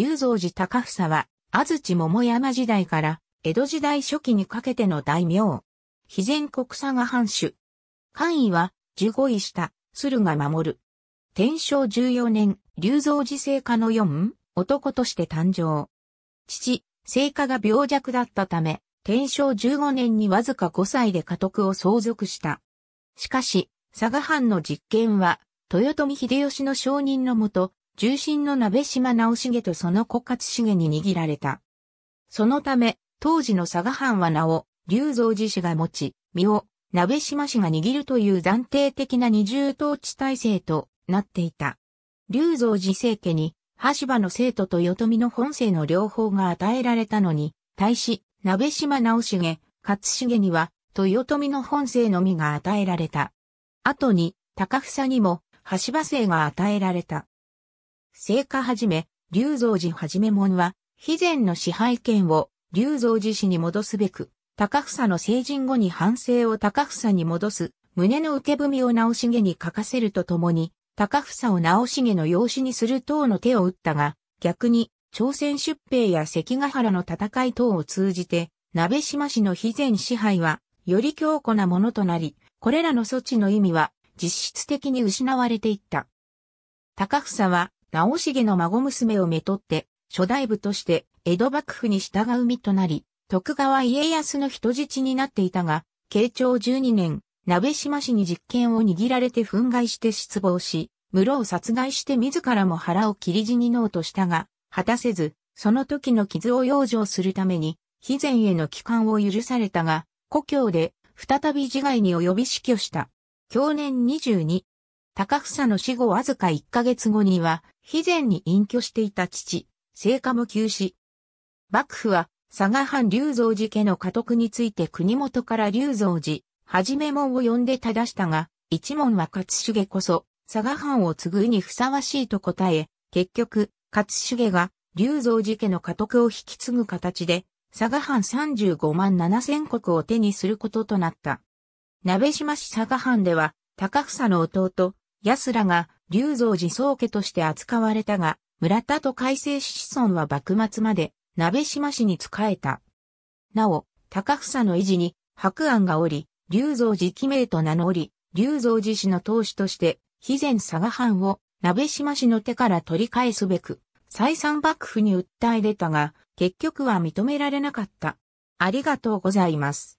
龍造寺高房は、安土桃山時代から、江戸時代初期にかけての大名。肥前国佐賀藩主。官位は、十五位下、鶴が守る。天正十四年、龍造寺聖火の四、男として誕生。父、聖火が病弱だったため、天正十五年にわずか五歳で家督を相続した。しかし、佐賀藩の実権は、豊臣秀吉の承認のもと、重心の鍋島直重とその枯渇重に握られた。そのため、当時の佐賀藩は名を、龍造寺氏が持ち、身を、鍋島氏が握るという暫定的な二重統治体制となっていた。龍造寺政家に、橋場の生徒と与富の本性の両方が与えられたのに、対し、鍋島直重、勝重には、豊臣の本性のみが与えられた。後に、高房にも、橋場生が与えられた。聖火はじめ、龍造寺はじめ門は、肥前の支配権を龍造寺氏に戻すべく、高房の成人後に反省を高房に戻す、胸の受け踏みを直重に書かせるとともに、高房を直重の養子にする等の手を打ったが、逆に、朝鮮出兵や関ヶ原の戦い等を通じて、鍋島氏の肥前支配は、より強固なものとなり、これらの措置の意味は、実質的に失われていった。高房は、直重の孫娘をめとって、初代部として江戸幕府に従う身となり、徳川家康の人質になっていたが、慶長12年、鍋島氏に実権を握られて憤慨して失望し、室を殺害して自らも腹を切り死にのうとしたが、果たせず、その時の傷を養生するために、肥前への帰還を許されたが、故郷で再び自害に及び死去した。去年22、高房の死後わずか1ヶ月後には、肥前に隠居していた父、聖火も急死。幕府は、佐賀藩龍蔵寺家の家督について国元から龍蔵寺、はじめ門を呼んで正したが、一門は勝重こそ、佐賀藩を継ぐにふさわしいと答え、結局、勝重が、龍蔵寺家の家督を引き継ぐ形で、佐賀藩35万7千国を手にすることとなった。鍋島市佐賀藩では、高草の弟、安らが、龍造寺宗家として扱われたが、村田と改正子孫は幕末まで、鍋島氏に仕えた。なお、高房の維持に、白庵がおり、龍造寺記名と名乗り、龍造寺氏の当主として、肥前佐賀藩を、鍋島氏の手から取り返すべく、再三幕府に訴え出たが、結局は認められなかった。ありがとうございます。